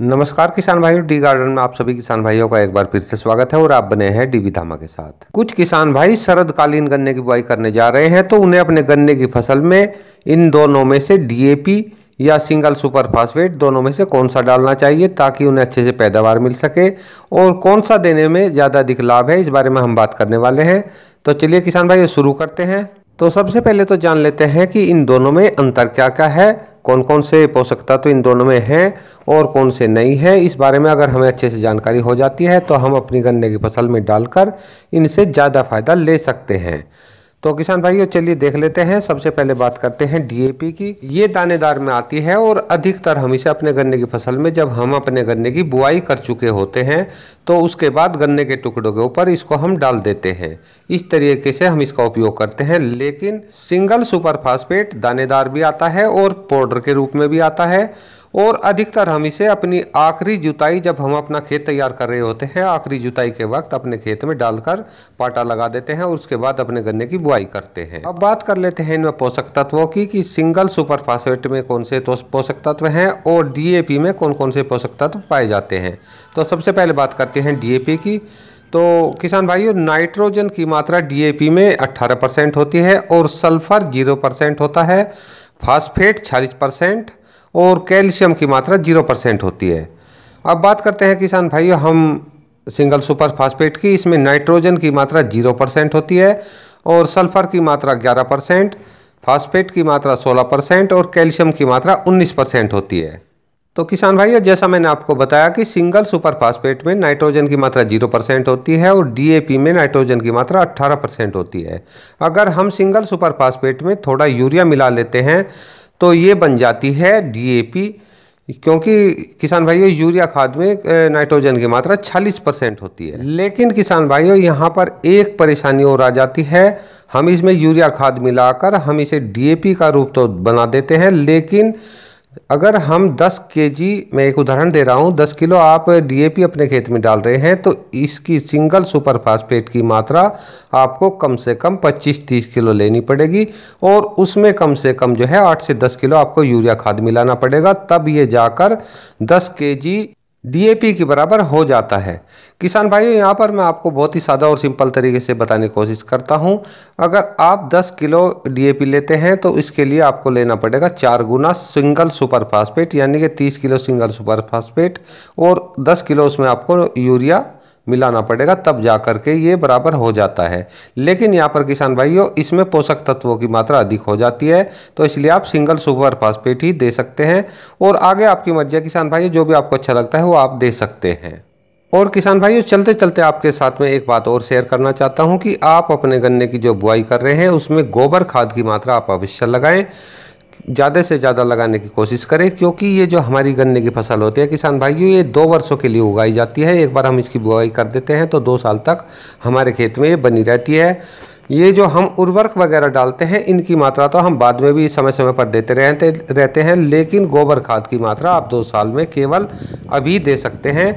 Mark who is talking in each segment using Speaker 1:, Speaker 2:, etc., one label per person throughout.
Speaker 1: नमस्कार किसान भाइयों डी गार्डन में आप सभी किसान भाइयों का एक बार फिर से स्वागत है और आप बने हैं डीबी धामा के साथ कुछ किसान भाई शरदकालीन गन्ने की बुआई करने जा रहे हैं तो उन्हें अपने गन्ने की फसल में इन दोनों में से डीएपी या सिंगल सुपर फास्फेट दोनों में से कौन सा डालना चाहिए ताकि उन्हें अच्छे से पैदावार मिल सके और कौन सा देने में ज़्यादा अधिक लाभ है इस बारे में हम बात करने वाले हैं तो चलिए किसान भाई शुरू करते हैं तो सबसे पहले तो जान लेते हैं कि इन दोनों में अंतर क्या क्या है कौन कौन से पोषक तत्व तो इन दोनों में हैं और कौन से नहीं है इस बारे में अगर हमें अच्छे से जानकारी हो जाती है तो हम अपनी गन्ने की फसल में डालकर इनसे ज़्यादा फायदा ले सकते हैं तो किसान भाइयों चलिए देख लेते हैं सबसे पहले बात करते हैं डीएपी की ये दानेदार में आती है और अधिकतर हमेशा अपने गन्ने की फसल में जब हम अपने गन्ने की बुआई कर चुके होते हैं तो उसके बाद गन्ने के टुकड़ों के ऊपर इसको हम डाल देते हैं इस तरीके से हम इसका उपयोग करते हैं लेकिन सिंगल सुपर फास्फेट दानेदार भी आता है और पाउडर के रूप में भी आता है और अधिकतर हम इसे अपनी आखिरी जुताई जब हम अपना खेत तैयार कर रहे होते हैं आखिरी जुताई के वक्त अपने खेत में डालकर पाटा लगा देते हैं और उसके बाद अपने गन्ने की बुआई करते हैं अब बात कर लेते हैं इनमें पोषक तत्वों की कि सिंगल सुपर फास्फेट में कौन से तो पोषक तत्व हैं और डी में कौन कौन से पोषक तत्व पाए जाते हैं तो सबसे पहले बात करते हैं डी की तो किसान भाइयों नाइट्रोजन की मात्रा डी में अट्ठारह परसेंट होती है और सल्फर जीरो परसेंट होता है फास्फेट छियालीस परसेंट और कैल्शियम की मात्रा जीरो परसेंट होती है अब बात करते हैं किसान भाइयों हम सिंगल सुपर फास्फेट की इसमें नाइट्रोजन की मात्रा जीरो परसेंट होती है और सल्फर की मात्रा ग्यारह परसेंट फास्फेट की मात्रा सोलह परसेंट और कैल्शियम की मात्रा उन्नीस परसेंट होती है तो किसान भाइयों जैसा मैंने आपको बताया कि सिंगल सुपर फास्फेट में नाइट्रोजन की मात्रा जीरो परसेंट होती है और डीएपी में नाइट्रोजन की मात्रा अट्ठारह परसेंट होती है अगर हम सिंगल सुपर फास्फेट में थोड़ा यूरिया मिला लेते हैं तो ये बन जाती है डीएपी क्योंकि किसान भाइयों यूरिया खाद में नाइट्रोजन की मात्रा 40 परसेंट होती है लेकिन किसान भाइयों यहाँ पर एक परेशानी और आ जाती है हम इसमें यूरिया खाद मिलाकर हम इसे डीएपी का रूप तो बना देते हैं लेकिन अगर हम 10 केजी मैं एक उदाहरण दे रहा हूँ 10 किलो आप डीएपी अपने खेत में डाल रहे हैं तो इसकी सिंगल सुपर फास्फेट की मात्रा आपको कम से कम 25-30 किलो लेनी पड़ेगी और उसमें कम से कम जो है 8 से 10 किलो आपको यूरिया खाद मिलाना पड़ेगा तब ये जाकर 10 केजी डीएपी के बराबर हो जाता है किसान भाइयों यहाँ पर मैं आपको बहुत ही सादा और सिंपल तरीके से बताने की कोशिश करता हूँ अगर आप 10 किलो डीएपी लेते हैं तो इसके लिए आपको लेना पड़ेगा चार गुना सिंगल सुपर फास्फेट यानी कि 30 किलो सिंगल सुपर फास्फेट और 10 किलो उसमें आपको यूरिया मिलाना पड़ेगा तब जा कर के ये बराबर हो जाता है लेकिन यहाँ पर किसान भाइयों इसमें पोषक तत्वों की मात्रा अधिक हो जाती है तो इसलिए आप सिंगल सुपर फास्फेट ही दे सकते हैं और आगे आपकी मर्जी है किसान भाइयों जो भी आपको अच्छा लगता है वो आप दे सकते हैं और किसान भाइयों चलते चलते आपके साथ में एक बात और शेयर करना चाहता हूँ कि आप अपने गन्ने की जो बुआई कर रहे हैं उसमें गोबर खाद की मात्रा आप अवश्य लगाएँ ज़्यादा से ज़्यादा लगाने की कोशिश करें क्योंकि ये जो हमारी गन्ने की फसल होती है किसान भाइयों ये दो वर्षों के लिए उगाई जाती है एक बार हम इसकी बुआई कर देते हैं तो दो साल तक हमारे खेत में ये बनी रहती है ये जो हम उर्वरक वगैरह डालते हैं इनकी मात्रा तो हम बाद में भी समय समय पर देते रहते रहते हैं लेकिन गोबर खाद की मात्रा आप दो साल में केवल अभी दे सकते हैं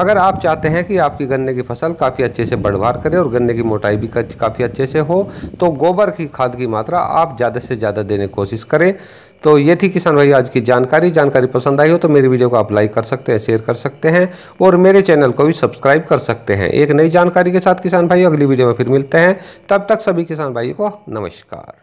Speaker 1: अगर आप चाहते हैं कि आपकी गन्ने की फसल काफ़ी अच्छे से बढ़वार करे और गन्ने की मोटाई भी काफ़ी अच्छे से हो तो गोबर की खाद की मात्रा आप ज़्यादा से ज़्यादा देने की कोशिश करें तो ये थी किसान भाई आज की जानकारी जानकारी पसंद आई हो तो मेरी वीडियो को आप लाइक कर सकते हैं शेयर कर सकते हैं और मेरे चैनल को भी सब्सक्राइब कर सकते हैं एक नई जानकारी के साथ किसान भाई अगली वीडियो में फिर मिलते हैं तब तक सभी किसान भाई को नमस्कार